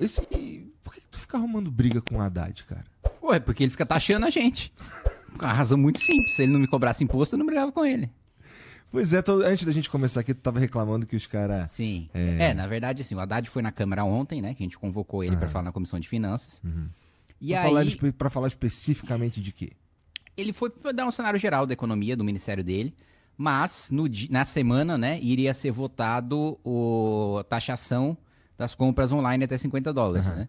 Esse. Por que, tu fica arrumando briga com o Haddad, cara? Ué, porque ele fica taxando a gente. Uma razão muito simples. Se ele não me cobrasse imposto, eu não brigava com ele. Pois é, tô, antes da gente começar aqui, tu tava reclamando que os caras. Sim. É... é... na verdade, assim, o Haddad foi na Câmara ontem, né? Que a gente convocou ele uhum. para falar na Comissão de Finanças. Uhum. E pra aí. Falar para falar especificamente de quê? Ele foi dar um cenário geral da economia do ministério dele, mas no, na semana, né, iria ser votado o taxação das compras online até 50 dólares, uhum. né?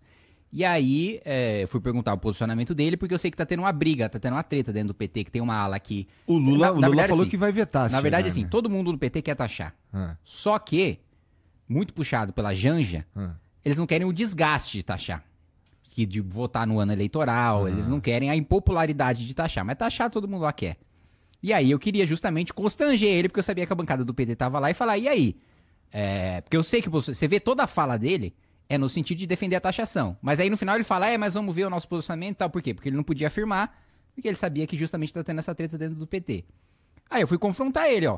E aí, é, fui perguntar o posicionamento dele, porque eu sei que tá tendo uma briga, tá tendo uma treta dentro do PT, que tem uma ala aqui. O Lula, na, o na Lula verdade, falou assim, que vai vetar. Na verdade, né? assim, né? todo mundo no PT quer taxar. Uhum. Só que, muito puxado pela Janja, uhum. eles não querem o desgaste de taxar. Que de votar no ano eleitoral, eles não querem a impopularidade de taxar. Mas taxar todo mundo lá quer. E aí eu queria justamente constranger ele, porque eu sabia que a bancada do PT tava lá e falar, e aí? É, porque eu sei que você vê toda a fala dele é no sentido de defender a taxação. Mas aí no final ele fala, é, mas vamos ver o nosso posicionamento e tal. Por quê? Porque ele não podia afirmar, porque ele sabia que justamente está tendo essa treta dentro do PT. Aí eu fui confrontar ele, ó.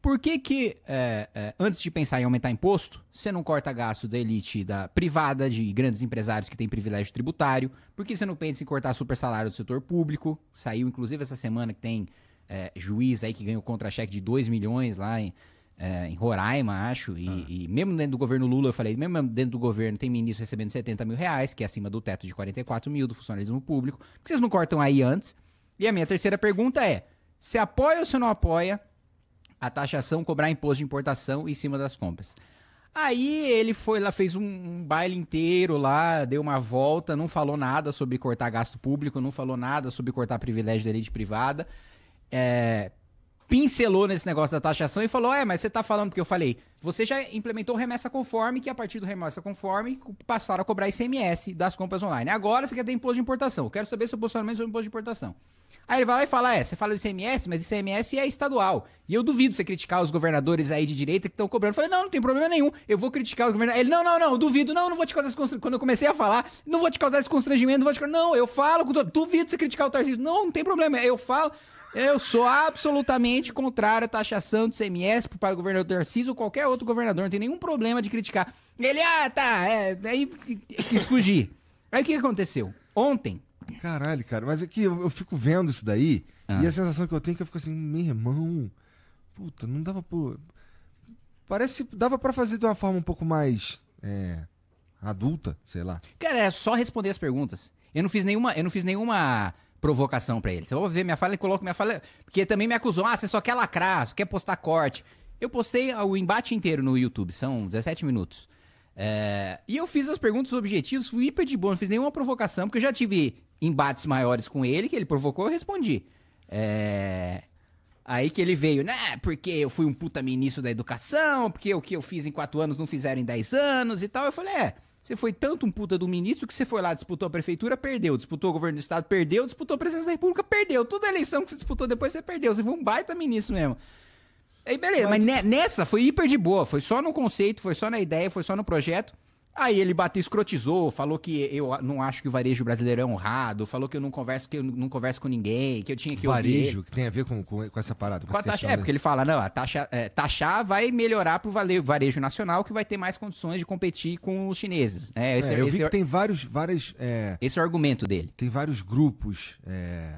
Por que que, é, é, antes de pensar em aumentar imposto, você não corta gasto da elite da privada, de grandes empresários que têm privilégio tributário? Por que você não pensa em cortar super salário do setor público? Saiu, inclusive, essa semana que tem é, juiz aí que ganhou contra-cheque de 2 milhões lá em, é, em Roraima, acho, e, ah. e, mesmo dentro do governo Lula, eu falei, mesmo dentro do governo tem ministro recebendo 70 mil reais, que é acima do teto de 44 mil do funcionalismo público, que vocês não cortam aí antes. E a minha terceira pergunta é, se apoia ou se não apoia a taxação cobrar imposto de importação em cima das compras? Aí ele foi lá, fez um, um, baile inteiro lá, deu uma volta, não falou nada sobre cortar gasto público, não falou nada sobre cortar privilégio da rede privada. É, pincelou nesse negócio da taxação e falou: é, mas você tá falando, porque eu falei, você já implementou remessa conforme, que a partir do remessa conforme passaram a cobrar ICMS das compras online. Agora você quer ter imposto de importação. Eu quero saber seu posicionamento sobre é imposto de importação. Aí ele vai lá e fala: é, você fala do ICMS, mas ICMS é estadual. E eu duvido você criticar os governadores aí de direita que estão cobrando. Eu falei: não, não tem problema nenhum. Eu vou criticar os governadores. Ele: não, não, não, duvido. Não, não vou te causar esse constrangimento. Quando eu comecei a falar, não vou te causar esse constrangimento, não vou te. Não, eu falo com todo. Duvido você criticar o Tarcísio. Não, não tem problema. Eu falo. Eu sou absolutamente contrário à taxação do CMS para o governador Tarcísio ou qualquer outro governador. Não tem nenhum problema de criticar. Ele, ah, tá, é, aí é, é, é, quis fugir. Aí o que aconteceu? Ontem. Caralho, cara, mas é que eu, eu fico vendo isso daí ah. e a sensação que eu tenho é que eu fico assim, meu irmão, puta, não dava pra. Parece que dava para fazer de uma forma um pouco mais. É, adulta, sei lá. Cara, é só responder as perguntas. Eu não fiz nenhuma. Eu não fiz nenhuma provocação para ele. Você vai ver minha fala e coloca minha fala. Porque também me acusou, ah, você só quer lacrar, só quer postar corte. Eu postei o embate inteiro no YouTube, são 17 minutos. É... E eu fiz as perguntas objetivas, fui hiper de boa, não fiz nenhuma provocação, porque eu já tive embates maiores com ele, que ele provocou, eu respondi. É... Aí que ele veio, né? Porque eu fui um puta ministro da educação, porque o que eu fiz em quatro anos não fizeram em dez anos e tal. Eu falei, é. Você foi tanto um puta do ministro que você foi lá, disputou a prefeitura, perdeu. Disputou o governo do estado, perdeu. Disputou a presidência da república, perdeu. Toda eleição que você disputou depois, você perdeu. Você foi um baita ministro mesmo. Aí beleza, mas, mas nessa foi hiper de boa. Foi só no conceito, foi só na ideia, foi só no projeto. Aí ele bateu, escrotizou, falou que eu não acho que o varejo brasileiro é honrado, falou que eu não converso, que eu não converso com ninguém, que eu tinha que Varejo, ouvir. que tem a ver com, com, com essa parada. Com, com a taxa, é, porque ele fala, não, a taxa, é, taxar vai melhorar pro varejo nacional, que vai ter mais condições de competir com os chineses. Né? É, esse, é, eu esse, vi que é tem vários, vários. É, esse é o argumento dele. Tem vários grupos... É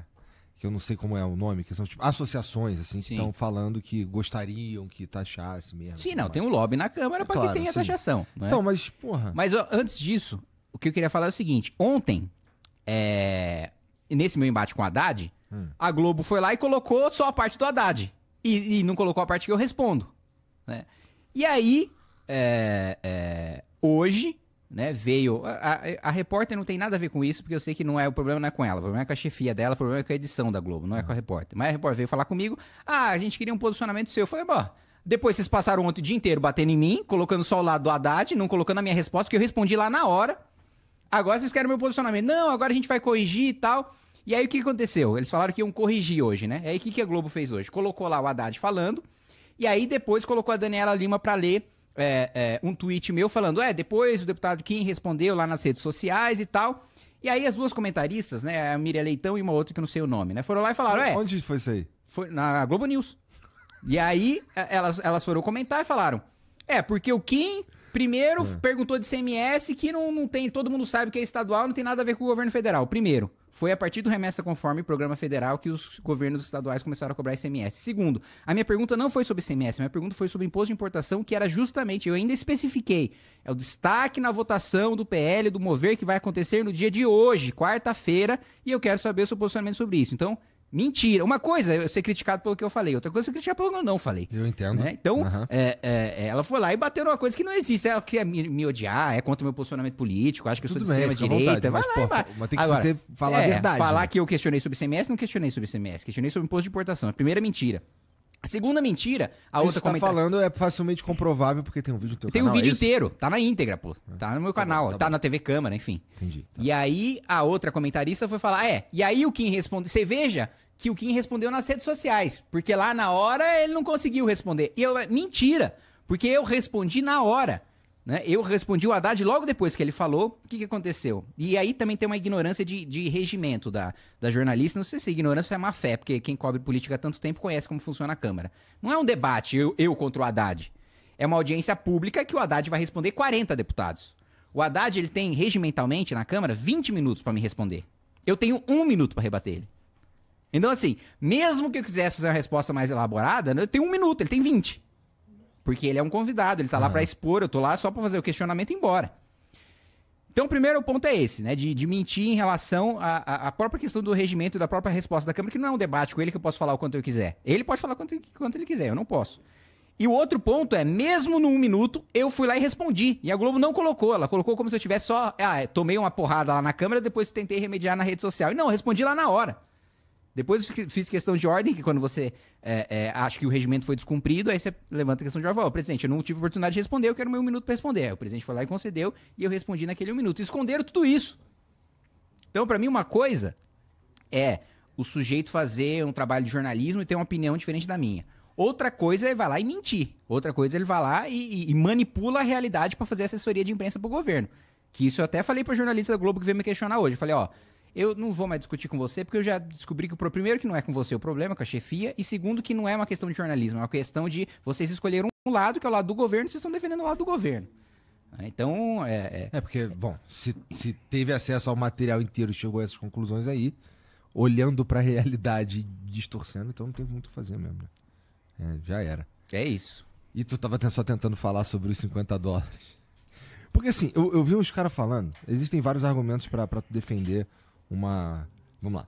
que eu não sei como é o nome, que são tipo, associações assim sim. que estão falando que gostariam que taxasse mesmo. Sim, não, mais. tem um lobby na Câmara é, para claro, que tenha sim. taxação. Né? Então, mas porra. Mas ó, antes disso, o que eu queria falar é o seguinte: ontem, é, nesse meu embate com o Haddad, hum. a Globo foi lá e colocou só a parte do Haddad e, e não colocou a parte que eu respondo, né? E aí, é, é hoje né, veio. A, a, a, repórter não tem nada a ver com isso, porque eu sei que não é o problema não é com ela, o problema é com a chefia dela, o problema é com a edição da Globo, não é com a uhum. repórter. Mas a repórter veio falar comigo: ah, a gente queria um posicionamento seu. Eu falei, bom. Depois vocês passaram ontem o dia inteiro batendo em mim, colocando só o lado do Haddad, não colocando a minha resposta, que eu respondi lá na hora. Agora vocês querem meu posicionamento. Não, agora a gente vai corrigir e tal. E aí o que aconteceu? Eles falaram que iam corrigir hoje, né? E aí o que, que a Globo fez hoje? Colocou lá o Haddad falando, e aí depois colocou a Daniela Lima para ler é, é, um tweet meu falando, é, depois o deputado Kim respondeu lá nas redes sociais e tal. E aí as duas comentaristas, né, a Miriam Leitão e uma outra que não sei o nome, né, foram lá e falaram, é... Onde foi isso aí? Foi na Globo News. E aí é, elas, elas foram comentar e falaram, é, porque o Kim primeiro é. perguntou de CMS que não, não tem, todo mundo sabe que é estadual, não tem nada a ver com o governo federal, primeiro. Foi a partir do remessa conforme programa federal que os governos estaduais começaram a cobrar ICMS. Segundo, a minha pergunta não foi sobre ICMS, minha pergunta foi sobre imposto de importação, que era justamente, eu ainda especifiquei, é o destaque na votação do PL, do Mover, que vai acontecer no dia de hoje, quarta-feira, e eu quero saber o seu posicionamento sobre isso. Então, Mentira. Uma coisa é eu ser criticado pelo que eu falei, outra coisa é eu ser criticado pelo que eu não falei. Eu entendo. Né? Então, uhum. é, é, ela foi lá e bateu numa coisa que não existe. Ela quer me, me odiar, é contra o meu posicionamento político, acho que eu sou de extrema-direita. Vai mas, lá pô, Mas tem que Agora, falar é, a verdade. Falar né? que eu questionei sobre CMS, não questionei sobre CMS, Questionei sobre imposto de importação. A primeira mentira. A segunda mentira, a outra está comentário. falando é facilmente comprovável porque tem um vídeo do teu tem canal. Tem um vídeo é inteiro, tá na íntegra, pô. Ah, tá no meu tá canal, bom, tá, tá na TV Câmara, enfim. Entendi. Tá. E aí a outra comentarista foi falar: "É, e aí o Kim responde: "Você veja que o Kim respondeu nas redes sociais, porque lá na hora ele não conseguiu responder. E eu, mentira, porque eu respondi na hora. Né? Eu respondi o Haddad logo depois que ele falou. O que, que aconteceu? E aí também tem uma ignorância de, de regimento da, da jornalista. Não sei se ignorância é má fé, porque quem cobre política há tanto tempo conhece como funciona a Câmara. Não é um debate eu, eu contra o Haddad. É uma audiência pública que o Haddad vai responder 40 deputados. O Haddad ele tem regimentalmente na Câmara 20 minutos para me responder. Eu tenho um minuto para rebater ele. Então, assim, mesmo que eu quisesse fazer uma resposta mais elaborada, né, eu tenho um minuto, ele tem 20. Porque ele é um convidado, ele tá lá para expor, eu tô lá só para fazer o questionamento e ir embora. Então, o primeiro ponto é esse, né? De, de mentir em relação à própria questão do regimento e da própria resposta da Câmara, que não é um debate com ele que eu posso falar o quanto eu quiser. Ele pode falar quanto, quanto ele quiser, eu não posso. E o outro ponto é, mesmo no um minuto, eu fui lá e respondi. E a Globo não colocou, ela colocou como se eu tivesse só. Ah, tomei uma porrada lá na câmera, depois tentei remediar na rede social. E não, respondi lá na hora. Depois fiz questão de ordem, que quando você é, é, acha que o regimento foi descumprido, aí você levanta a questão de ordem. Fala, presidente, eu não tive oportunidade de responder, eu quero meu minuto para responder. Aí o presidente foi lá e concedeu, e eu respondi naquele um minuto. Esconderam tudo isso. Então, para mim, uma coisa é o sujeito fazer um trabalho de jornalismo e ter uma opinião diferente da minha. Outra coisa, é ele vai lá e mentir. Outra coisa, é ele vai lá e, e manipula a realidade para fazer assessoria de imprensa pro governo. Que isso eu até falei para jornalista da Globo que veio me questionar hoje. Eu falei, ó, eu não vou mais discutir com você, porque eu já descobri que o primeiro que não é com você o problema, com a chefia, e segundo que não é uma questão de jornalismo, é uma questão de vocês escolheram um lado, que é o lado do governo, e vocês estão defendendo o lado do governo. Ah, então, é... É, é porque, bom, se, se teve acesso ao material inteiro e chegou a essas conclusões aí, olhando para a realidade e distorcendo, então não tem muito o que fazer mesmo, né? é, já era. É isso. E tu tava só tentando falar sobre os 50 dólares. Porque assim, eu, eu vi os caras falando, existem vários argumentos para tu defender uma. Vamos lá.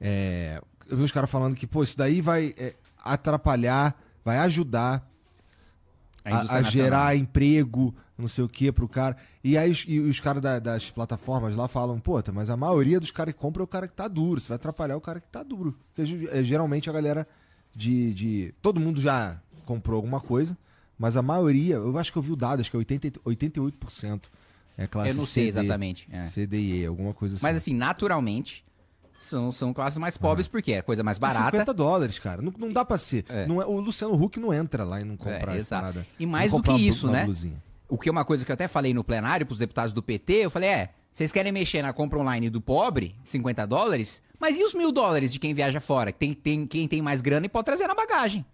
É, eu vi os caras falando que, pô, isso daí vai é, atrapalhar, vai ajudar a, a, a gerar emprego, não sei o que pro cara. E aí os, os caras da, das plataformas lá falam, pô, tá, mas a maioria dos caras que compra é o cara que tá duro. Você vai atrapalhar o cara que tá duro. Porque é, geralmente a galera de, de. Todo mundo já comprou alguma coisa, mas a maioria, eu acho que eu vi o dado, acho que é 88% é classe Eu não sei CD, exatamente. É. CDE, alguma coisa assim. Mas assim, naturalmente, são, são classes mais pobres, ah. É. porque é coisa mais é barata. É 50 dólares, cara. Não, não dá pra ser. É. Não é, o Luciano Huck não entra lá e não compra. é, exato. E mais não do que isso, né? Blusinha. O que é uma coisa que eu até falei no plenário pros deputados do PT, eu falei, é, vocês querem mexer na compra online do pobre, 50 dólares, mas e os mil dólares de quem viaja fora? Tem, tem, quem tem mais grana e pode trazer na bagagem.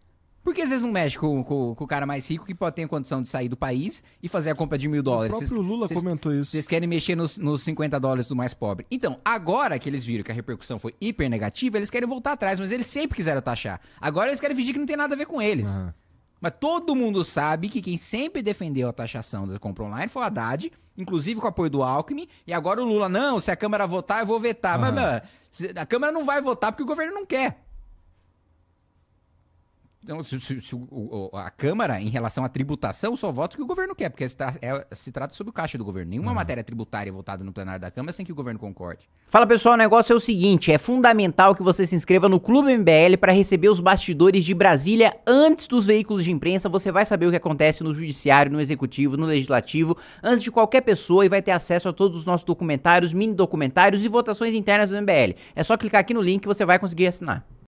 Por que vocês não mexem com, com, com o cara mais rico que pode ter a condição de sair do país e fazer a compra de mil dólares? O próprio cês, Lula cês, comentou isso. Vocês querem mexer nos, nos 50 dólares do mais pobre. Então, agora que eles viram que a repercussão foi hiper negativa, eles querem voltar atrás, mas eles sempre quiseram taxar. Agora eles querem fingir que não tem nada a ver com eles. Uhum. Mas todo mundo sabe que quem sempre defendeu a taxação da compra online foi o Haddad, inclusive com o apoio do Alckmin, e agora o Lula, não, se a Câmara votar, eu vou vetar. Uhum. Mas, mas a Câmara não vai votar porque o governo não quer. Então, se, se, se o, a Câmara, em relação à tributação, só vota o que o governo quer, porque se, tra é, se trata sobre o caixa do governo. Nenhuma uhum. matéria tributária é votada no plenário da Câmara sem que o governo concorde. Fala pessoal, o negócio é o seguinte: é fundamental que você se inscreva no Clube MBL para receber os bastidores de Brasília antes dos veículos de imprensa. Você vai saber o que acontece no Judiciário, no Executivo, no Legislativo, antes de qualquer pessoa e vai ter acesso a todos os nossos documentários, mini documentários e votações internas do MBL. É só clicar aqui no link que você vai conseguir assinar.